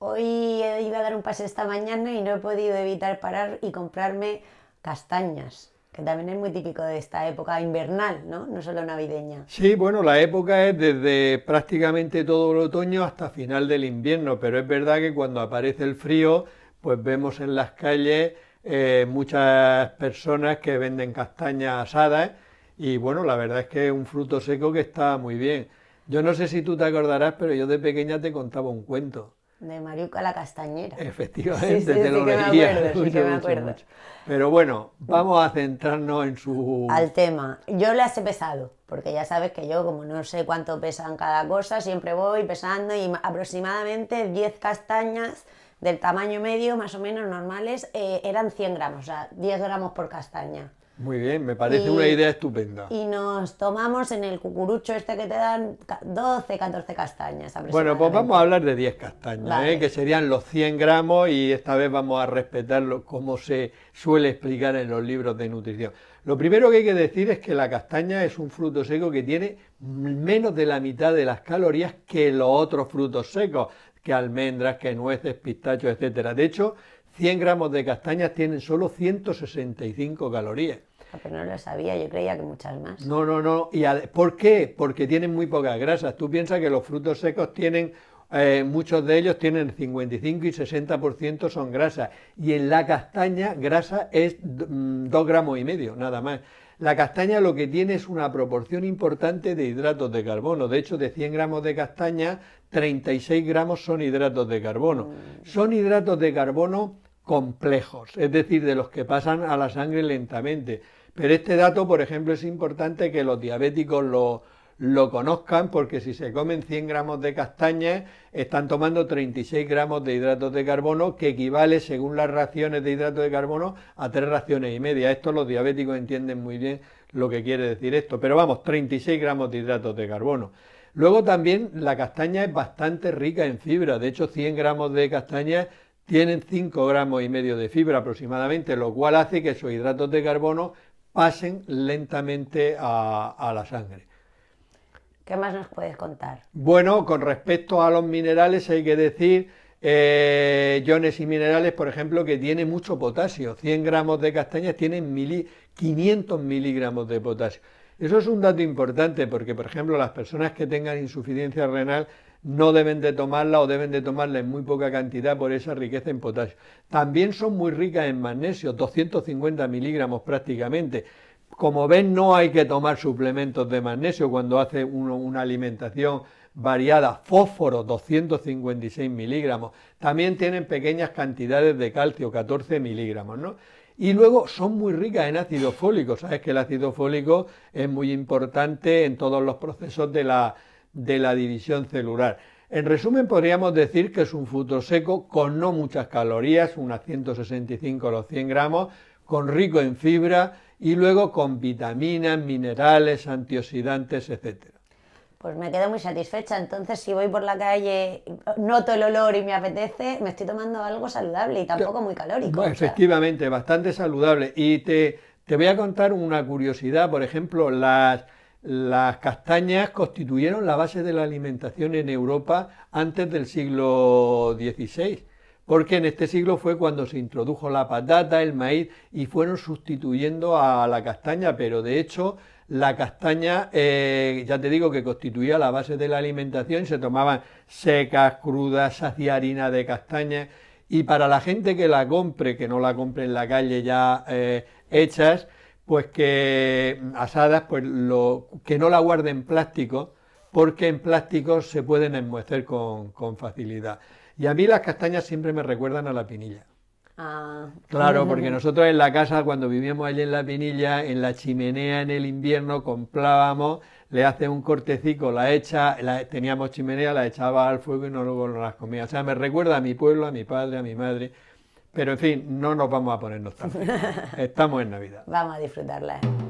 Hoy he ido a dar un paseo esta mañana y no he podido evitar parar y comprarme castañas, que también es muy típico de esta época invernal, ¿no? No solo navideña. Sí, bueno, la época es desde prácticamente todo el otoño hasta final del invierno, pero es verdad que cuando aparece el frío, pues vemos en las calles eh, muchas personas que venden castañas asadas y bueno, la verdad es que es un fruto seco que está muy bien. Yo no sé si tú te acordarás, pero yo de pequeña te contaba un cuento de Mariuca la Castañera. Efectivamente, te lo me acuerdo. Pero bueno, vamos a centrarnos en su... Al tema. Yo las he pesado, porque ya sabes que yo, como no sé cuánto pesan cada cosa, siempre voy pesando y aproximadamente 10 castañas del tamaño medio, más o menos normales, eh, eran 100 gramos, o sea, 10 gramos por castaña. Muy bien, me parece una idea estupenda. Y nos tomamos en el cucurucho este que te dan 12, 14 castañas. Bueno, pues vamos a hablar de 10 castañas, ¿eh? que serían los 100 gramos y esta vez vamos a respetarlo como se suele explicar en los libros de nutrición. Lo primero que hay que decir es que la castaña es un fruto seco que tiene menos de la mitad de las calorías que los otros frutos secos, que almendras, que nueces, pistachos, etcétera. De hecho, 100 gramos de castañas tienen solo 165 calorías. Pero no lo sabía, yo creía que muchas más. No, no, no. ¿Y ¿Por qué? Porque tienen muy pocas grasas. Tú piensas que los frutos secos tienen, eh, muchos de ellos tienen 55 y 60% son grasas. Y en la castaña grasa es 2 mm, gramos y medio, nada más. La castaña lo que tiene es una proporción importante de hidratos de carbono. De hecho, de 100 gramos de castaña, 36 gramos son hidratos de carbono. Mm. Son hidratos de carbono complejos, es decir, de los que pasan a la sangre lentamente. Pero este dato, por ejemplo, es importante que los diabéticos lo, lo conozcan porque si se comen 100 gramos de castaña están tomando 36 gramos de hidratos de carbono que equivale según las raciones de hidratos de carbono a tres raciones y media. Esto los diabéticos entienden muy bien lo que quiere decir esto, pero vamos, 36 gramos de hidratos de carbono. Luego también la castaña es bastante rica en fibra, de hecho 100 gramos de castaña tienen 5 gramos y medio de fibra aproximadamente, lo cual hace que sus hidratos de carbono pasen lentamente a, la sangre. ¿Qué más nos puedes contar? Bueno, con respecto a los minerales hay que decir eh, iones y minerales, por ejemplo, que tiene mucho potasio. 100 gramos de castañas tienen 500 miligramos de potasio. Eso es un dato importante porque, por ejemplo, las personas que tengan insuficiencia renal no deben de tomarla o deben de tomarla en muy poca cantidad por esa riqueza en potasio. También son muy ricas en magnesio, 250 miligramos prácticamente. Como ven, no hay que tomar suplementos de magnesio cuando hace una alimentación variada. Fósforo, 256 miligramos. También tienen pequeñas cantidades de calcio, 14 miligramos, Y luego son muy ricas en ácido fólico. Sabes que el ácido fólico es muy importante en todos los procesos de la de la división celular. En resumen, podríamos decir que es un fruto seco con no muchas calorías, unas 165 a los 100 gramos, con rico en fibra y luego con vitaminas, minerales, antioxidantes, etcétera. Pues me quedo muy satisfecha. Entonces, si voy por la calle, noto el olor y me apetece, me estoy tomando algo saludable y tampoco muy calórico. efectivamente, bastante saludable. Y te, te voy a contar una curiosidad. Por ejemplo, las, las castañas constituyeron la base de la alimentación en Europa antes del siglo XVI, porque en este siglo fue cuando se introdujo la patata, el maíz y fueron sustituyendo a la castaña, pero de hecho la castaña, eh, ya te digo que constituía la base de la alimentación, se tomaban secas, crudas, hacía harina de castaña y para la gente que la compre, que no la compre en la calle ya eh, hechas, pues que asadas, pues lo, que no la guarden en plástico, porque en plástico se pueden enmuecer con, facilidad. Y a mí las castañas siempre me recuerdan a la pinilla. Ah, claro, porque mm. nosotros en la casa, cuando vivíamos allí en la pinilla, en la chimenea en el invierno, comprábamos, le hace un cortecico, la echa, la, teníamos chimenea, la echaba al fuego y no luego no las comía. O sea, me recuerda a mi pueblo, a mi padre, a mi madre. Pero en fin, no nos vamos a ponernos nostálgicos. Estamos en Navidad. Vamos a disfrutarla.